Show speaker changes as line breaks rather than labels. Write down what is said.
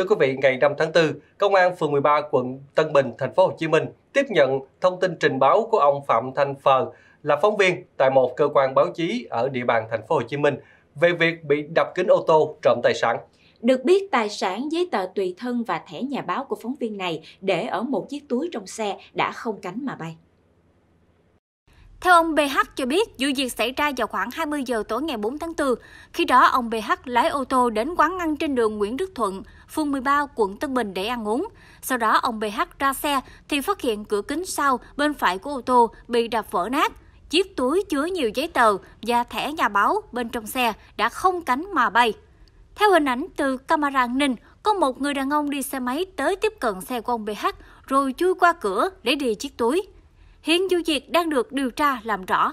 Thưa quý vị, ngày 5 tháng 4, Công an phường 13 quận Tân Bình, thành phố Hồ Chí Minh tiếp nhận thông tin trình báo của ông Phạm Thanh Phờ là phóng viên tại một cơ quan báo chí ở địa bàn thành phố Hồ Chí Minh về việc bị đập kính ô tô trộm tài sản.
Được biết tài sản,
giấy tờ tùy thân và thẻ nhà báo của phóng viên này để ở một chiếc túi trong xe đã không cánh mà bay.
Theo ông BH cho biết, vụ việc xảy ra vào khoảng 20 giờ tối ngày 4 tháng 4. Khi đó, ông BH lái ô tô đến quán ăn trên đường Nguyễn Đức Thuận, phường 13, quận Tân Bình để ăn uống. Sau đó, ông BH ra xe thì phát hiện cửa kính sau bên phải của ô tô bị đập vỡ nát. Chiếc túi chứa nhiều giấy tờ và thẻ nhà báo bên trong xe đã không cánh mà bay. Theo hình ảnh từ camera an ninh, có một người đàn ông đi xe máy tới tiếp cận xe của ông BH rồi chui qua cửa để đi chiếc túi. Hiện vụ việc đang được điều tra làm rõ.